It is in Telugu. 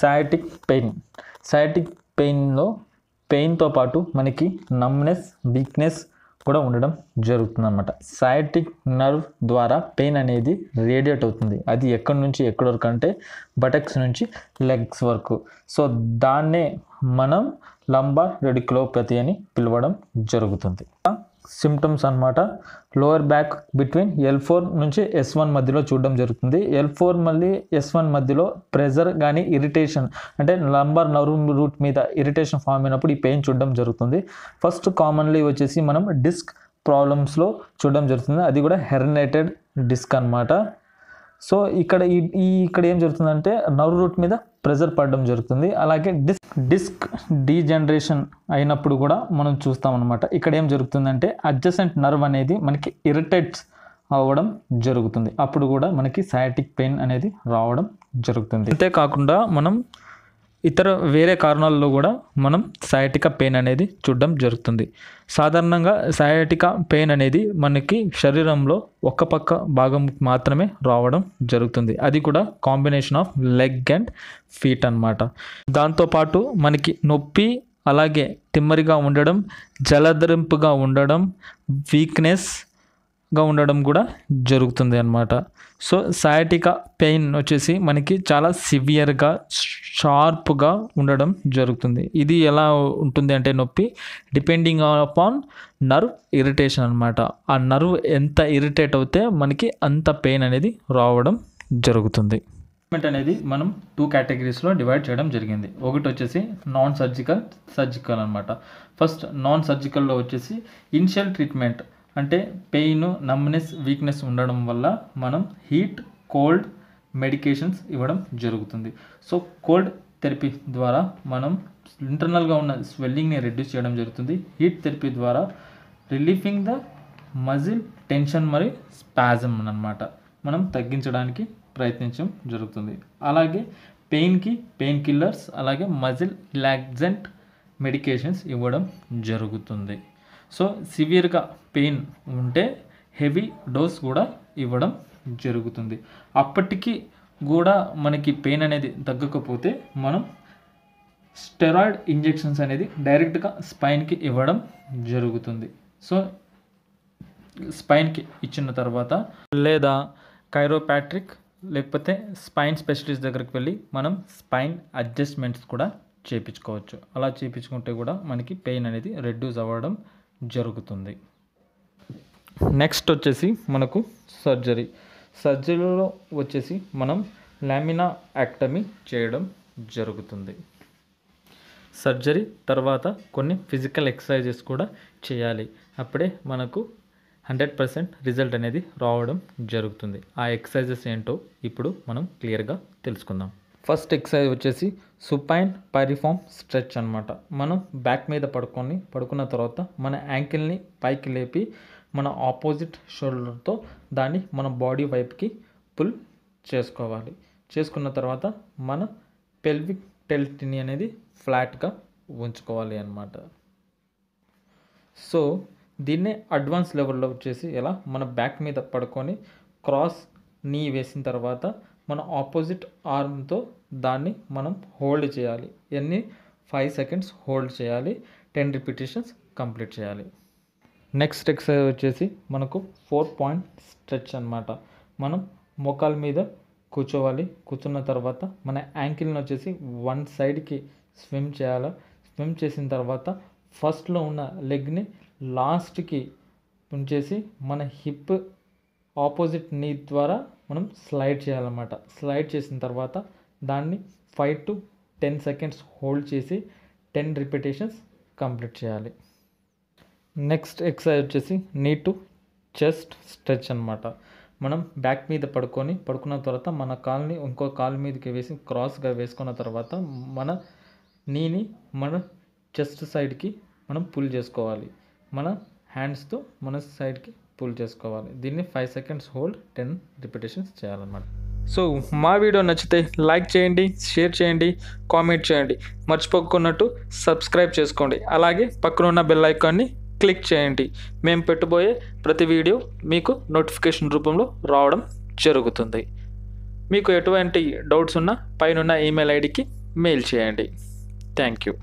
సయాటిక్ పెయిన్ సయాటిక్ పెయిన్లో పెయిన్తో పాటు మనకి నమ్నెస్ వీక్నెస్ కూడా ఉండడం జరుగుతుంది అనమాట సయాటిక్ నర్వ్ ద్వారా పెయిన్ అనేది రేడియేట్ అవుతుంది అది ఎక్కడి నుంచి ఎక్కడి వరకు అంటే బటక్స్ నుంచి లెగ్స్ వరకు సో దాన్నే మనం లంబా రెడిక్లోపతి అని పిలవడం జరుగుతుంది సిమ్టమ్స్ అనమాట lower back between L four నుంచి ఎస్ వన్ మధ్యలో చూడడం జరుగుతుంది ఎల్ ఫోర్ మళ్ళీ ఎస్ వన్ మధ్యలో ప్రెజర్ కానీ ఇరిటేషన్ అంటే లంబర్ నర్వ్ రూట్ మీద ఇరిటేషన్ ఫామ్ అయినప్పుడు ఈ పెయిన్ చూడడం జరుగుతుంది ఫస్ట్ కామన్లీ వచ్చేసి మనం డిస్క్ ప్రాబ్లమ్స్లో చూడడం జరుగుతుంది అది కూడా హెర్నేటెడ్ డిస్క్ అనమాట సో ఇక్కడ ఈ ఇక్కడ ఏం జరుగుతుందంటే నర్వ్ రూట్ మీద ప్రెజర్ పడడం జరుగుతుంది అలాగే డిస్క్ డిస్క్ డీజనరేషన్ అయినప్పుడు కూడా మనం చూస్తామన్నమాట ఇక్కడ ఏం జరుగుతుందంటే అడ్జసెంట్ నర్వ్ అనేది మనకి ఇరిటేట్స్ అవ్వడం జరుగుతుంది అప్పుడు కూడా మనకి సయాటిక్ పెయిన్ అనేది రావడం జరుగుతుంది అంతేకాకుండా మనం ఇతర వేరే కారణాల్లో కూడా మనం సయాటికా పెయిన్ అనేది చూడడం జరుగుతుంది సాధారణంగా సయాటికా పెయిన్ అనేది మనకి శరీరంలో ఒక పక్క భాగం మాత్రమే రావడం జరుగుతుంది అది కూడా combination of leg and feet అనమాట దాంతోపాటు మనకి నొప్పి అలాగే తిమ్మరిగా ఉండడం జలదరింపుగా ఉండడం వీక్నెస్ గా ఉండడం కూడా జరుగుతుంది అనమాట సో సయాటికా పెయిన్ వచ్చేసి మనకి చాలా సివియర్గా షార్ప్గా ఉండడం జరుగుతుంది ఇది ఎలా ఉంటుంది అంటే నొప్పి డిపెండింగ్ అపాన్ నర్వ్ ఇరిటేషన్ అనమాట ఆ నర్వ్ ఎంత ఇరిటేట్ అవుతే మనకి అంత పెయిన్ అనేది రావడం జరుగుతుంది ట్రీట్మెంట్ అనేది మనం టూ కేటగిరీస్లో డివైడ్ చేయడం జరిగింది ఒకటి వచ్చేసి నాన్ సర్జికల్ సర్జికల్ అనమాట ఫస్ట్ నాన్ సర్జికల్లో వచ్చేసి ఇనిషియల్ ట్రీట్మెంట్ అంటే పెయిన్ నమ్నెస్ వీక్నెస్ ఉండడం వల్ల మనం హీట్ కోల్డ్ మెడికేషన్స్ ఇవ్వడం జరుగుతుంది సో కోల్డ్ థెరపీ ద్వారా మనం ఇంటర్నల్గా ఉన్న స్వెల్లింగ్ని రెడ్యూస్ చేయడం జరుగుతుంది హీట్ థెరపీ ద్వారా రిలీఫింగ్ ద మజిల్ టెన్షన్ మరియు స్పాజమ్ అనమాట మనం తగ్గించడానికి ప్రయత్నించడం జరుగుతుంది అలాగే పెయిన్కి పెయిన్ కిల్లర్స్ అలాగే మజిల్ రిలాక్జెంట్ మెడికేషన్స్ ఇవ్వడం జరుగుతుంది సో సివియర్గా పెయిన్ ఉంటే హెవీ డోస్ కూడా ఇవ్వడం జరుగుతుంది అప్పటికి కూడా మనకి పెయిన్ అనేది తగ్గకపోతే మనం స్టెరాయిడ్ ఇంజెక్షన్స్ అనేది డైరెక్ట్గా స్పైన్కి ఇవ్వడం జరుగుతుంది సో స్పైన్కి ఇచ్చిన తర్వాత లేదా కైరోపాట్రిక్ లేకపోతే స్పైన్ స్పెషలిస్ట్ దగ్గరికి వెళ్ళి మనం స్పైన్ అడ్జస్ట్మెంట్స్ కూడా చేయించుకోవచ్చు అలా చేయించుకుంటే కూడా మనకి పెయిన్ అనేది రెడ్యూస్ అవ్వడం జరుగుతుంది నెక్స్ట్ వచ్చేసి మనకు సర్జరీ సర్జరీలో వచ్చేసి మనం లామినా యాక్టమీ చేయడం జరుగుతుంది సర్జరీ తర్వాత కొన్ని ఫిజికల్ ఎక్సర్సైజెస్ కూడా చేయాలి అప్పుడే మనకు హండ్రెడ్ పర్సెంట్ రిజల్ట్ అనేది రావడం జరుగుతుంది ఆ ఎక్సర్సైజెస్ ఏంటో ఇప్పుడు మనం క్లియర్గా తెలుసుకుందాం ఫస్ట్ ఎక్సర్సైజ్ వచ్చేసి సుపైన్ పరిఫామ్ స్ట్రెచ్ అనమాట మనం బ్యాక్ మీద పడుకొని పడుకున్న తర్వాత మన యాంకిల్ని పైకి లేపి మన ఆపోజిట్ షోల్డర్తో దాన్ని మన బాడీ వైపుకి పుల్ చేసుకోవాలి చేసుకున్న తర్వాత మన పెల్విక్ టెల్టిని అనేది ఫ్లాట్గా ఉంచుకోవాలి అన్నమాట సో దీన్నే అడ్వాన్స్ లెవెల్లో వచ్చేసి ఎలా మన బ్యాక్ మీద పడుకొని క్రాస్ నీ వేసిన తర్వాత మన ఆపోజిట్ ఆర్మ్తో దాన్ని మనం హోల్డ్ చేయాలి ఎన్ని ఫైవ్ సెకండ్స్ హోల్డ్ చేయాలి టెన్ రిపిటేషన్స్ కంప్లీట్ చేయాలి నెక్స్ట్ ఎక్సర్సైజ్ వచ్చేసి మనకు ఫోర్ పాయింట్ స్ట్రెచ్ అనమాట మనం మోకాల మీద కూర్చోవాలి కూర్చున్న తర్వాత మన యాంకిల్ని వచ్చేసి వన్ సైడ్కి స్విమ్ చేయాలి స్విమ్ చేసిన తర్వాత ఫస్ట్లో ఉన్న లెగ్ని లాస్ట్కి ఉంచేసి మన హిప్ ఆపోజిట్ నీ ద్వారా మనం స్లైడ్ చేయాలన్నమాట స్లైడ్ చేసిన తర్వాత దాన్ని five to ten seconds hold చేసి టెన్ రిపిటేషన్స్ కంప్లీట్ చేయాలి నెక్స్ట్ ఎక్సర్సైజ్ వచ్చేసి నీ టు చెస్ట్ స్ట్రెచ్ అనమాట మనం బ్యాక్ మీద పడుకొని పడుకున్న తర్వాత మన కాల్ని ఇంకో కాల్ మీదకి వేసి క్రాస్గా వేసుకున్న తర్వాత మన నీని మన చెస్ట్ సైడ్కి మనం పుల్ చేసుకోవాలి మన హ్యాండ్స్తో మన సైడ్కి పుల్ చేసుకోవాలి దీన్ని five seconds hold ten repetitions చేయాలన్నమాట సో మా వీడియో నచ్చితే లైక్ చేయండి షేర్ చేయండి కామెంట్ చేయండి మర్చిపోకున్నట్టు సబ్స్క్రైబ్ చేసుకోండి అలాగే పక్కన ఉన్న బెల్ ఐకాన్ని క్లిక్ చేయండి మేము పెట్టబోయే ప్రతి వీడియో మీకు నోటిఫికేషన్ రూపంలో రావడం జరుగుతుంది మీకు ఎటువంటి డౌట్స్ ఉన్నా పైన ఈమెయిల్ ఐడికి మెయిల్ చేయండి థ్యాంక్ యూ